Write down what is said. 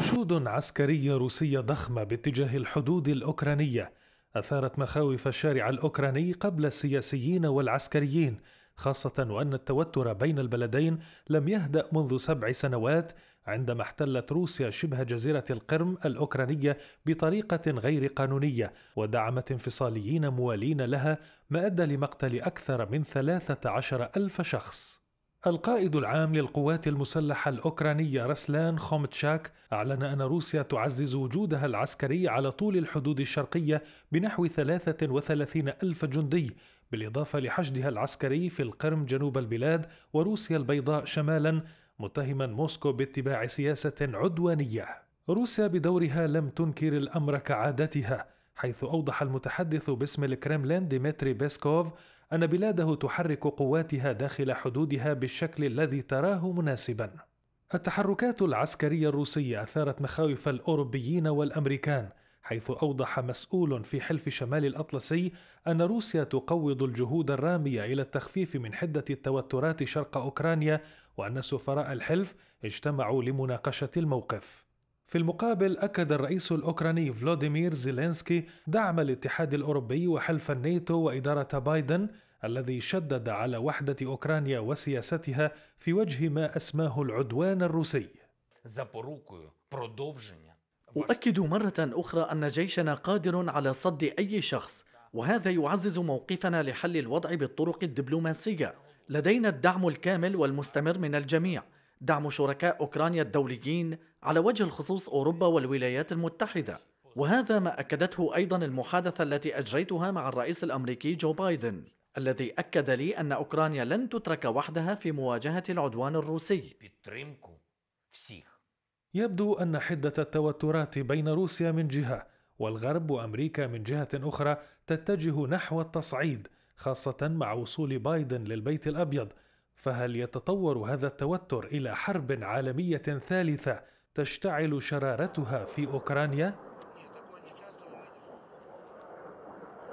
حشود عسكرية روسية ضخمة باتجاه الحدود الأوكرانية أثارت مخاوف الشارع الأوكراني قبل السياسيين والعسكريين خاصة وأن التوتر بين البلدين لم يهدأ منذ سبع سنوات عندما احتلت روسيا شبه جزيرة القرم الأوكرانية بطريقة غير قانونية ودعمت انفصاليين موالين لها ما أدى لمقتل أكثر من 13 ألف شخص القائد العام للقوات المسلحة الأوكرانية رسلان خومتشاك أعلن أن روسيا تعزز وجودها العسكري على طول الحدود الشرقية بنحو 33 ألف جندي بالإضافة لحشدها العسكري في القرم جنوب البلاد وروسيا البيضاء شمالا متهما موسكو باتباع سياسة عدوانية روسيا بدورها لم تنكر الأمر كعادتها حيث أوضح المتحدث باسم الكرملين ديمتري بيسكوف أن بلاده تحرك قواتها داخل حدودها بالشكل الذي تراه مناسبا. التحركات العسكرية الروسية أثارت مخاوف الأوروبيين والأمريكان، حيث أوضح مسؤول في حلف شمال الأطلسي أن روسيا تقوض الجهود الرامية إلى التخفيف من حدة التوترات شرق أوكرانيا، وأن سفراء الحلف اجتمعوا لمناقشة الموقف. في المقابل أكد الرئيس الأوكراني فلوديمير زيلينسكي دعم الاتحاد الأوروبي وحلف الناتو وإدارة بايدن الذي شدد على وحدة أوكرانيا وسياستها في وجه ما أسماه العدوان الروسي أؤكد مرة أخرى أن جيشنا قادر على صد أي شخص وهذا يعزز موقفنا لحل الوضع بالطرق الدبلوماسية لدينا الدعم الكامل والمستمر من الجميع دعم شركاء أوكرانيا الدوليين على وجه الخصوص أوروبا والولايات المتحدة وهذا ما أكدته أيضا المحادثة التي أجريتها مع الرئيس الأمريكي جو بايدن الذي أكد لي أن أوكرانيا لن تترك وحدها في مواجهة العدوان الروسي يبدو أن حدة التوترات بين روسيا من جهة والغرب وأمريكا من جهة أخرى تتجه نحو التصعيد خاصة مع وصول بايدن للبيت الأبيض فهل يتطور هذا التوتر الى حرب عالميه ثالثه تشتعل شرارتها في اوكرانيا